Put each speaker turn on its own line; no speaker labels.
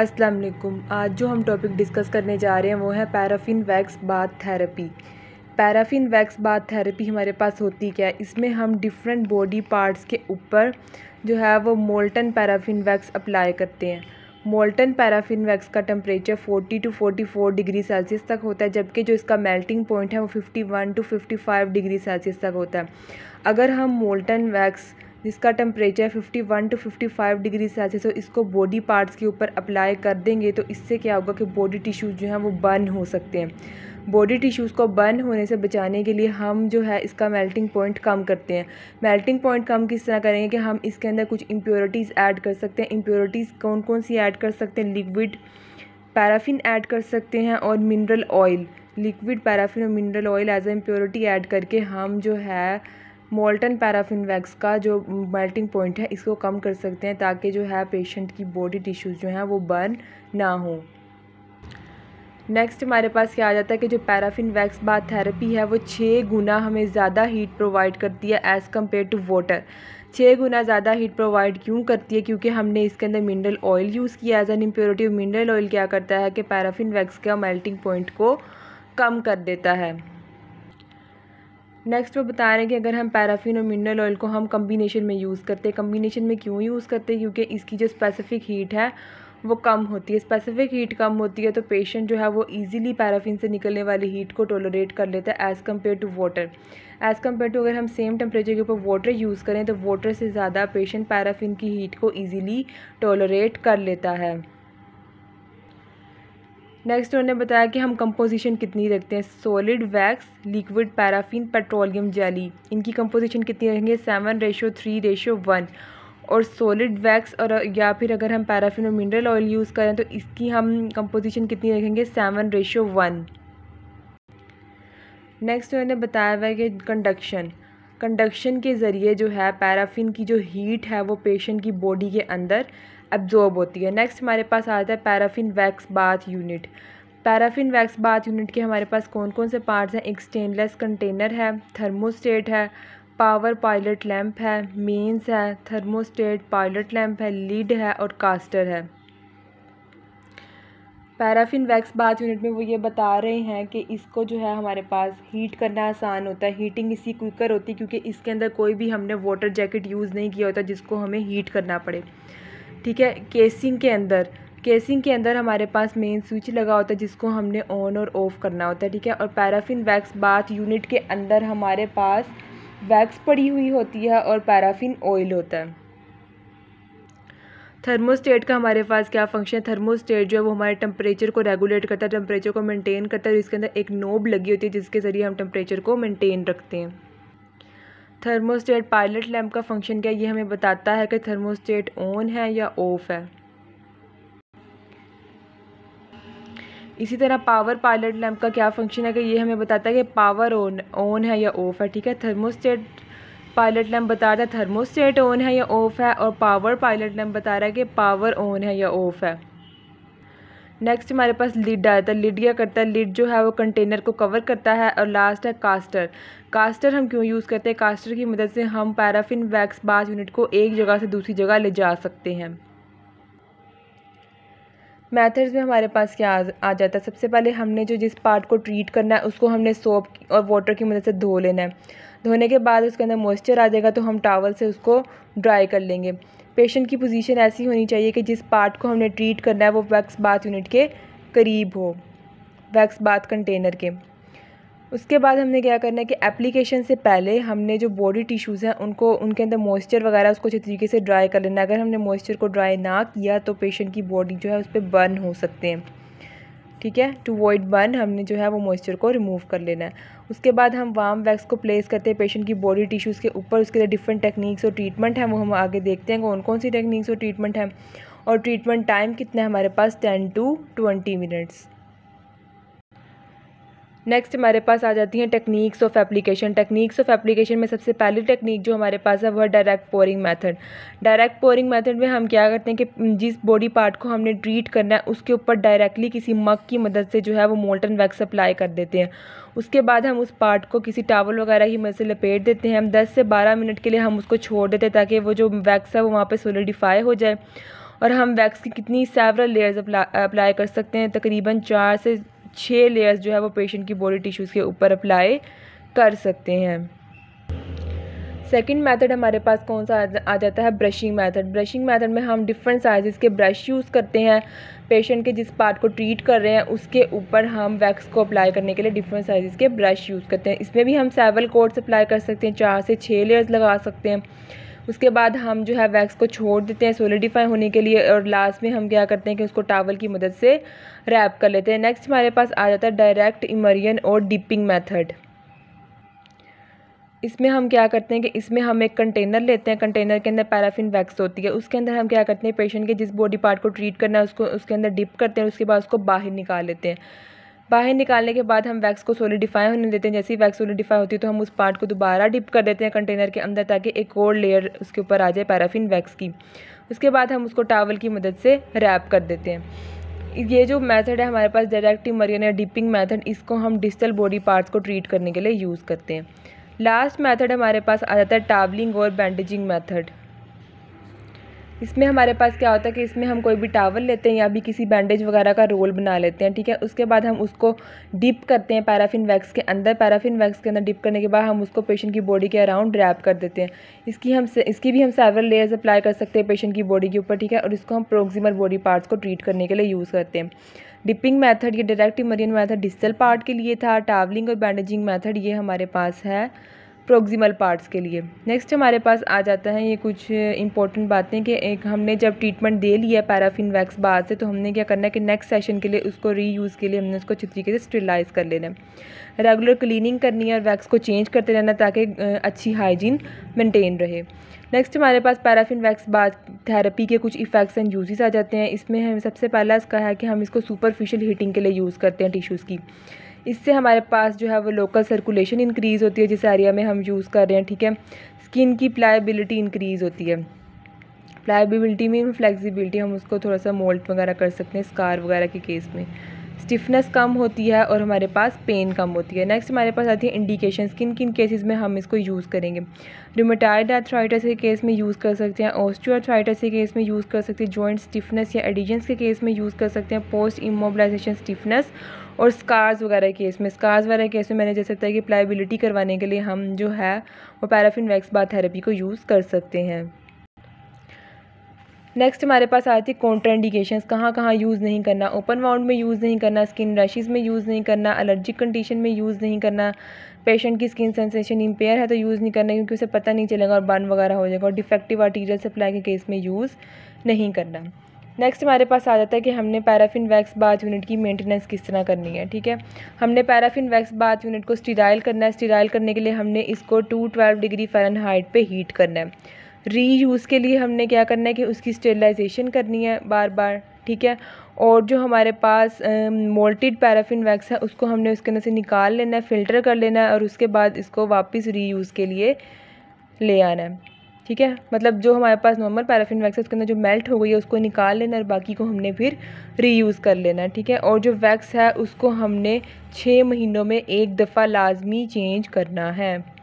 अस्सलाम वालेकुम आज जो हम टॉपिक डिस्कस करने जा रहे हैं वो है paraffin wax bath therapy paraffin wax bath therapy हमारे पास होती क्या है इसमें हम डिफरेंट बॉडी पार्ट्स के ऊपर जो है वो मोल्टन पैराफिन वैक्स अप्लाई करते हैं मोल्टन पैराफिन वैक्स का टेम्परेचर 40 टू 44 डिग्री सेल्सियस तक होता है जबकि जो इसका मेल्टिंग पॉइंट है वो 51 टू 55 डिग्री सेल्सियस तक होता है अगर हम मोल्टन वैक्स जिसका टेम्परेचर 51 टू 55 डिग्री सेल्सियस हो इसको बॉडी पार्ट्स के ऊपर अप्लाई कर देंगे तो इससे क्या होगा कि बॉडी टिश्यूज़ जो हैं वो बर्न हो सकते हैं बॉडी टिश्यूज़ को बर्न होने से बचाने के लिए हम जो है इसका मेल्टिंग पॉइंट कम करते हैं मेल्टिंग पॉइंट कम किस तरह करेंगे कि हम इसके अंदर कुछ इम्प्योरिटीज़ ऐड कर सकते हैं इम्प्योरिटीज़ कौन कौन सी ऐड कर सकते हैं लिक्विड पैराफिन ऐड कर सकते हैं और मिनरल ऑयल लिक्विड पैराफिन और mineral oil as a impurity add करके हम जो है मोल्टन पैराफिन वैक्स का जो मेल्टिंग पॉइंट है इसको कम कर सकते हैं ताकि जो है पेशेंट की बॉडी टिश्यूज़ जो हैं वो बर्न ना हो नेक्स्ट हमारे पास क्या आ जाता है कि जो पैराफिन वैक्स बाथ थेरेपी है वो छः गुना हमें ज़्यादा हीट प्रोवाइड करती है एज़ कम्पेयर टू वाटर छः गुना ज़्यादा हीट प्रोवाइड क्यों करती है क्योंकि हमने इसके अंदर मिनरल ऑयल यूज़ किया as an impurity mineral oil क्या करता है कि पैराफिन वैक्स का मेल्टिंग पॉइंट को कम कर देता है नेक्स्ट वो बता रहे हैं कि अगर हम पैराफिन और मिनरल ऑयल को हम कम्बिनेशन में यूज़ करते हैं कम्बिनेशन में क्यों यूज़ करते हैं क्योंकि इसकी जो स्पेसिफ़िक हीट है वो कम होती है स्पेसिफिक हीट कम होती है तो पेशेंट जो है वो इजीली पैराफिन से निकलने वाली हीट को टोलोरेट कर लेता है as compare to water as compare to अगर हम सेम टेम्परेचर के ऊपर वाटर यूज़ करें तो वाटर से ज़्यादा पेशेंट पैराफिन की हीट को ईज़िली टोलोरेट कर लेता है नेक्स्ट उन्होंने बताया कि हम कंपोजिशन कितनी रखते हैं solid wax liquid paraffin petroleum jelly इनकी कंपोजिशन कितनी रखेंगे seven ratio three ratio one और सॉलिड वैक्स और या फिर अगर हम पैराफिन और मिनरल ऑयल यूज़ करें तो इसकी हम कंपोजिशन कितनी रखेंगे सेवन रेशो वन नेक्स्ट उन्होंने बताया हुआ है कि कंडक्शन कंडक्शन के ज़रिए जो है पैराफिन की जो हीट है वो पेशेंट की बॉडी के अंदर एब्जॉर्ब होती है नेक्स्ट हमारे पास आता है paraffin wax bath unit paraffin wax bath unit के हमारे पास कौन कौन से पार्ट्स हैं एक स्टेनलेस कंटेनर है थर्मोस्टेट है पावर पायलट लैंप है मेंस है थर्मोस्टेट पायलट लैंप है लीड है और कास्टर है पैराफिन वैक्स बाथ यूनिट में वो ये बता रहे हैं कि इसको जो है हमारे पास हीट करना आसान होता है हीटिंग इसी क्विकर होती है क्योंकि इसके अंदर कोई भी हमने वाटर जैकेट यूज़ नहीं किया होता जिसको हमें हीट करना पड़े ठीक है केसिंग के अंदर केसिंग के अंदर हमारे पास मेन स्विच लगा होता है जिसको हमने ऑन और ऑफ़ करना होता है ठीक है और पैराफिन वैक्स बाथ यूनिट के अंदर हमारे पास वैक्स पड़ी हुई होती है और पैराफिन ऑयल होता है थर्मोस्टेट का हमारे पास क्या फंक्शन है थर्मोस्टेट जो है वो हमारे टेम्परेचर को रेगुलेट करता है टेम्परेचर को मेंटेन करता है और इसके अंदर एक नोब लगी होती है जिसके ज़रिए हम टेम्परेचर को मेंटेन रखते हैं थर्मोस्टेट पायलट लैम्प का फंक्शन क्या है ये हमें बताता है कि थर्मोस्टेट ऑन है या ऑफ है इसी तरह पावर पायलट लैम्प का क्या फंक्शन है कि ये हमें बताता है कि पावर ऑन ऑन है या ऑफ है ठीक है थर्मोस्टेट पायलट लैम्प बता रहा है थर्मोस्टेट ऑन है या ऑफ़ है और पावर पायलट लैम्प बता रहा है कि पावर ऑन है या ऑफ़ है नेक्स्ट हमारे पास लिड आया था लिड क्या करता है लिड जो है वो कंटेनर को कवर करता है और लास्ट है कास्टर कास्टर हम क्यों यूज़ करते हैं कास्टर की मदद से हम पैराफिन वैक्स बाथ यूनिट को एक जगह से दूसरी जगह ले जा सकते हैं मेथड्स में हमारे पास क्या आ, आ जाता है सबसे पहले हमने जो जिस पार्ट को ट्रीट करना है उसको हमने सोप और वाटर की मदद से धो लेना है धोने के बाद उसके अंदर मॉइस्चर आ जाएगा तो हम टावल से उसको ड्राई कर लेंगे पेशेंट की पोजीशन ऐसी होनी चाहिए कि जिस पार्ट को हमने ट्रीट करना है वो वैक्स बाथ यूनिट के करीब हो वैक्स बाथ कंटेनर के उसके बाद हमने क्या करना है कि एप्लीकेशन से पहले हमने जो बॉडी टिश्यूज़ हैं उनको उनके अंदर मॉइस्चर वगैरह उसको अच्छे तरीके से ड्राई कर लेना अगर हमने मॉइस्चर को ड्राई ना किया तो पेशेंट की बॉडी जो है उस पर बर्न हो सकते हैं ठीक है टू वॉइड बर्न हमने जो है वो मॉइस्चर को रिमूव कर लेना है उसके बाद हम वार्म वैक्स को प्लेस करते हैं पेशेंट की बॉडी टिश्यूज़ के ऊपर उसके लिए डिफरेंट टेक्निक्स और ट्रीटमेंट हैं वो हम आगे देखते हैं कौन कौन सी टेक्निक्स और ट्रीटमेंट हैं और ट्रीटमेंट टाइम कितना है हमारे पास ten to twenty minutes next हमारे पास आ जाती हैं techniques of application techniques of application में सबसे पहली टेक्निक जो हमारे पास है वह direct pouring method direct pouring method में हम क्या करते हैं कि जिस बॉडी पार्ट को हमने ट्रीट करना है उसके ऊपर डायरेक्टली किसी मग की मदद से जो है वो मोल्टन वैक्स अप्लाई कर देते हैं उसके बाद हम उस पार्ट को किसी टावल वगैरह की मदद से लपेट देते हैं हम दस से बारह मिनट के लिए हम उसको छोड़ देते हैं ताकि वो जो वैक्स है वो वहाँ पर सोलिडिफाई हो जाए और हम वैक्स की कितनी सेवरल लेयर्स अप्लाई कर सकते हैं तकरीबन चार से छः लेयर्स जो है वो पेशेंट की बॉडी टिश्यूज़ के ऊपर अप्लाई कर सकते हैं सेकेंड मेथड हमारे पास कौन सा आ जाता है ब्रशिंग मेथड ब्रशिंग मेथड में हम डिफरेंट साइज़ के ब्रश यूज़ करते हैं पेशेंट के जिस पार्ट को ट्रीट कर रहे हैं उसके ऊपर हम वैक्स को अप्लाई करने के लिए डिफरेंट साइज़ के ब्रश यूज़ करते हैं इसमें भी हम सेवल कोड्स अप्लाई कर सकते हैं चार से छः लेयर्स लगा सकते हैं उसके बाद हम जो है वैक्स को छोड़ देते हैं सोलिडिफाई होने के लिए और लास्ट में हम क्या करते हैं कि उसको टावल की मदद से रैप कर लेते हैं नेक्स्ट हमारे पास आ जाता है डायरेक्ट इमरियन और डिपिंग मैथड इसमें हम क्या करते हैं कि इसमें हम एक कंटेनर लेते हैं कंटेनर के अंदर पैराफिन वैक्स होती है उसके अंदर हम क्या करते हैं पेशेंट के जिस बॉडी पार्ट को ट्रीट करना है उसको उसके अंदर डिप करते हैं उसके बाद उसको बाहर निकाल लेते हैं बाहर निकालने के बाद हम वैक्स को सोलिडिफाई होने देते हैं जैसे ही वैक्स सोलिडिफाई होती है तो हम उस पार्ट को दोबारा डिप कर देते हैं कंटेनर के अंदर ताकि एक और लेयर उसके ऊपर आ जाए पैराफिन वैक्स की उसके बाद हम उसको टावल की मदद से रैप कर देते हैं ये जो मेथड है हमारे पास डायरेक्टिव मरियन या डिपिंग मेथड इसको हम डिजिटल बॉडी पार्ट्स को ट्रीट करने के लिए यूज़ करते हैं लास्ट मेथड हमारे पास आ जाता है टावलिंग और बैंडेजिंग मेथड इसमें हमारे पास क्या होता है कि इसमें हम कोई भी टावल लेते हैं या भी किसी बैंडेज वगैरह का रोल बना लेते हैं ठीक है उसके बाद हम उसको डिप करते हैं पैराफिन वैक्स के अंदर पैराफिन वैक्स के अंदर डिप करने के बाद हम उसको पेशेंट की बॉडी के अराउंड रैप कर देते हैं इसकी हम इसकी भी हम सेवरल लेयर्स अप्लाई कर सकते हैं पेशेंट की बॉडी के ऊपर ठीक है और इसको हम प्रोक्सीमल बॉडी पार्ट्स को ट्रीट करने के लिए यूज़ करते हैं डिपिंग मैथड ये direct immersion method digital part के लिए था टावलिंग और बैंडेजिंग मैथड ये हमारे पास है प्रोक्सिमल पार्ट्स के लिए नेक्स्ट हमारे पास आ जाता है ये कुछ इंपॉर्टेंट बातें कि एक हमने जब ट्रीटमेंट दे लिया पैराफिन वैक्स बाद से तो हमने क्या करना है कि नेक्स्ट सेशन के लिए उसको रीयूज़ के लिए हमने उसको अच्छी तरीके से स्टेलाइज कर लेना है रेगुलर क्लीनिंग करनी है और वैक्स को चेंज करते रहना ताकि अच्छी हाइजीन मेनटेन रहे नेक्स्ट हमारे पास पैराफिन वैक्स बाद थेरेपी के कुछ इफ़ेक्ट्स एंड यूजेस आ जाते हैं इसमें हम सबसे पहला इसका है कि हम इसको सुपरफिशियल हीटिंग के लिए यूज़ करते हैं टिश्यूज़ की इससे हमारे पास जो है वो लोकल सर्कुलेशन इंक्रीज़ होती है जिस एरिया में हम यूज़ कर रहे हैं ठीक है स्किन की प्लाइबिलिटी इंक्रीज़ होती है प्लाइबिलिटी में फ्लेक्सिबिलिटी हम उसको थोड़ा सा मोल्ट वगैरह कर सकते हैं स्कार वगैरह के केस में स्टिफनेस कम होती है और हमारे पास पेन कम होती है नेक्स्ट हमारे पास आती है इंडिकेशन किन किन केसेस में हम इसको यूज़ करेंगे रिमोटाइड एथराइटस के केस में यूज़ कर सकते हैं ऑस्टियोआर्थराइटिस के केस में यूज़ कर सकते हैं जॉइंट स्टिफनेस या एडिजेंस के केस में यूज़ कर सकते हैं पोस्ट इमोबलाइजेशन स्टिफनेस और स्कार्स वगैरह केस में स्कार्स वगैरह केस में मैंने जैसे बताया कि प्लाइबिलिटी करवाने के लिए हम जो है वो पैराफिन वैक्स बाथ थेरेपी को यूज़ कर सकते हैं नेक्स्ट हमारे पास आती है कॉन्ट्राइंडिकेशंस कहाँ कहाँ यूज़ नहीं करना ओपन वाउंड में यूज़ नहीं करना स्किन रैशेज़ में यूज़ नहीं करना एलर्जिक कंडीशन में यूज़ नहीं करना पेशेंट की स्किन सेंसेशन इम्पेयर है तो यूज़ नहीं करना क्योंकि उसे पता नहीं चलेगा और बर्न वगैरह हो जाएगा और डिफेक्टिव आर्टीरियल सप्लाई के केस में यूज़ नहीं करना नेक्स्ट हमारे पास आ जाता है कि हमने पैराफिन वैक्स बाथ यूनिट की मेंटेनेंस किस तरह करनी है ठीक है हमने पैराफिन वैक्स बाथ यूनिट को स्टिराइल करना है स्टिराइल करने के लिए हमने इसको टू ट्वेल्व डिग्री फ़ारेनहाइट पे हीट करना है रीयूज़ के लिए हमने क्या करना है कि उसकी स्टेलाइजेशन करनी है बार बार ठीक है और जो हमारे पास मोल्टेड पैराफिन वैक्स है उसको हमने उसके अंदर से निकाल लेना है फ़िल्टर कर लेना है और उसके बाद इसको वापस रीयूज़ के लिए ले आना है ठीक है मतलब जो हमारे पास नॉर्मल पैराफिन वैक्स है उसके अंदर जो मेल्ट हो गई है उसको निकाल लेना और बाकी को हमने फिर रीयूज़ कर लेना है ठीक है और जो वैक्स है उसको हमने छः महीनों में एक दफ़ा लाजमी चेंज करना है